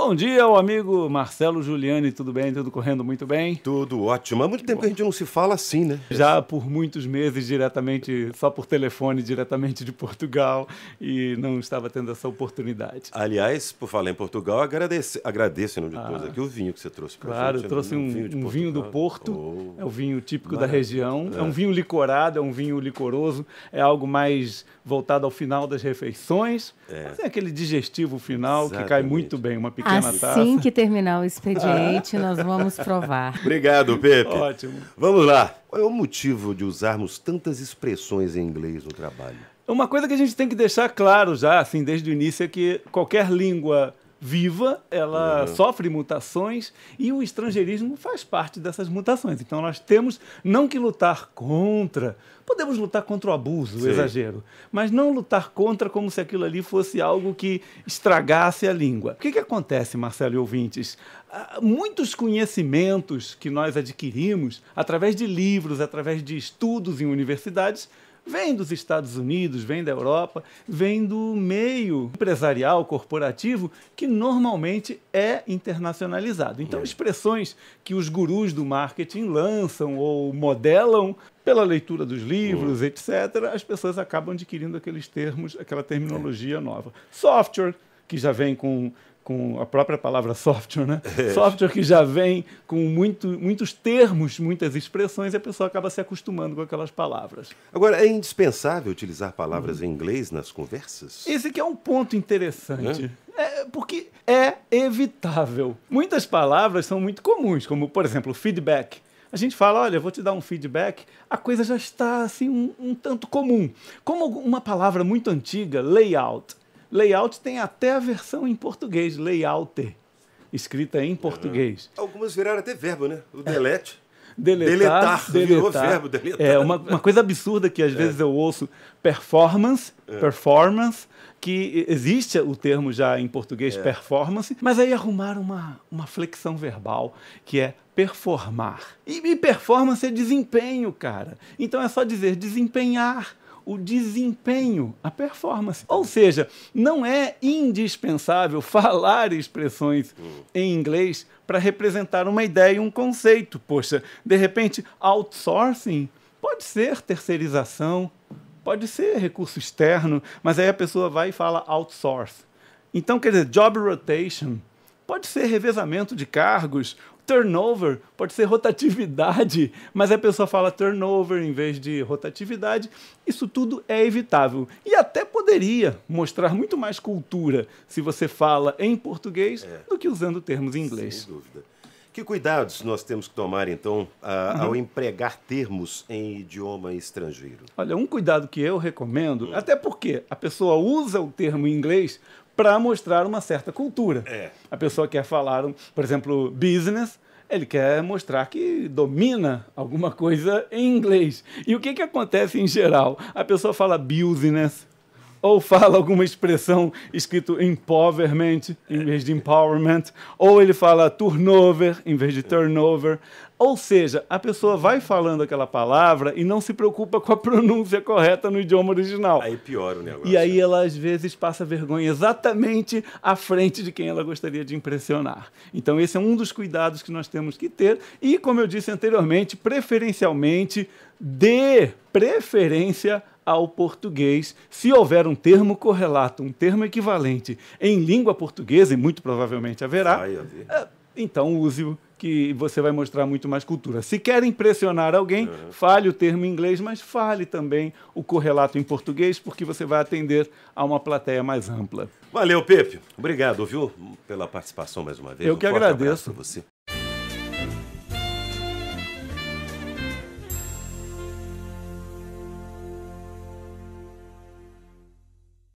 Bom dia, o amigo Marcelo Giuliani, tudo bem? Tudo correndo muito bem? Tudo ótimo. Há muito tempo que a gente não se fala assim, né? Já por muitos meses, diretamente, só por telefone, diretamente de Portugal, e não estava tendo essa oportunidade. Aliás, por falar em Portugal, agradeço, agradeço em nome de ah, todos aqui o vinho que você trouxe para claro, gente. Claro, né? eu trouxe um, um, vinho, um vinho, do Porto, oh, é o vinho típico maravilha. da região, é. é um vinho licorado, é um vinho licoroso, é algo mais voltado ao final das refeições, é, mas é aquele digestivo final Exatamente. que cai muito bem, uma picada pequena assim taça. Assim que terminar o expediente, nós vamos provar. Obrigado, Pepe. Ótimo. Vamos lá. Qual é o motivo de usarmos tantas expressões em inglês no trabalho? É uma coisa que a gente tem que deixar claro já, assim, desde o início, é que qualquer língua viva, ela uhum. sofre mutações e o estrangeirismo faz parte dessas mutações. Então nós temos não que lutar contra, podemos lutar contra o abuso, Sim. o exagero, mas não lutar contra como se aquilo ali fosse algo que estragasse a língua. O que, que acontece, Marcelo e ouvintes? Ah, muitos conhecimentos que nós adquirimos através de livros, através de estudos em universidades, vem dos Estados Unidos, vem da Europa, vem do meio empresarial, corporativo, que normalmente é internacionalizado. Então, é. expressões que os gurus do marketing lançam ou modelam pela leitura dos livros, etc., as pessoas acabam adquirindo aqueles termos, aquela é. terminologia nova. Software, que já vem com com a própria palavra software, né? É. Software que já vem com muito, muitos termos, muitas expressões, e a pessoa acaba se acostumando com aquelas palavras. Agora, é indispensável utilizar palavras hum. em inglês nas conversas? Esse que é um ponto interessante. É, porque é evitável. Muitas palavras são muito comuns, como, por exemplo, feedback. A gente fala, olha, vou te dar um feedback, a coisa já está assim um, um tanto comum. Como uma palavra muito antiga, layout Layout tem até a versão em português, layout, escrita em português. Ah, algumas viraram até verbo, né? O é. delete. Deletar, deletar, deletar. verbo, deletar. É uma, uma coisa absurda que às é. vezes eu ouço performance, é. performance, que existe o termo já em português é. performance, mas aí arrumaram uma, uma flexão verbal que é performar. E, e performance é desempenho, cara. Então é só dizer desempenhar o desempenho, a performance. Ou seja, não é indispensável falar expressões hum. em inglês para representar uma ideia e um conceito. Poxa, de repente, outsourcing pode ser terceirização, pode ser recurso externo, mas aí a pessoa vai e fala outsource. Então, quer dizer, job rotation Pode ser revezamento de cargos, turnover, pode ser rotatividade, mas a pessoa fala turnover em vez de rotatividade. Isso tudo é evitável. E até poderia mostrar muito mais cultura se você fala em português é. do que usando termos em inglês. Sem dúvida. Que cuidados nós temos que tomar, então, a, ao uhum. empregar termos em idioma estrangeiro? Olha, um cuidado que eu recomendo, uhum. até porque a pessoa usa o termo em inglês para mostrar uma certa cultura. É. A pessoa quer falar, por exemplo, business, ele quer mostrar que domina alguma coisa em inglês. E o que, que acontece em geral? A pessoa fala business, ou fala alguma expressão escrito empowerment em vez de empowerment, ou ele fala turnover em vez de turnover. Ou seja, a pessoa vai falando aquela palavra e não se preocupa com a pronúncia correta no idioma original. Aí piora o negócio. E aí ela às vezes passa vergonha exatamente à frente de quem ela gostaria de impressionar. Então esse é um dos cuidados que nós temos que ter e como eu disse anteriormente, preferencialmente dê preferência ao português, se houver um termo correlato, um termo equivalente em língua portuguesa, e muito provavelmente haverá, é, então use-o que você vai mostrar muito mais cultura. Se quer impressionar alguém, uhum. fale o termo em inglês, mas fale também o correlato em português, porque você vai atender a uma plateia mais ampla. Valeu, Pepe. Obrigado, viu, pela participação mais uma vez. Eu um que agradeço. Você.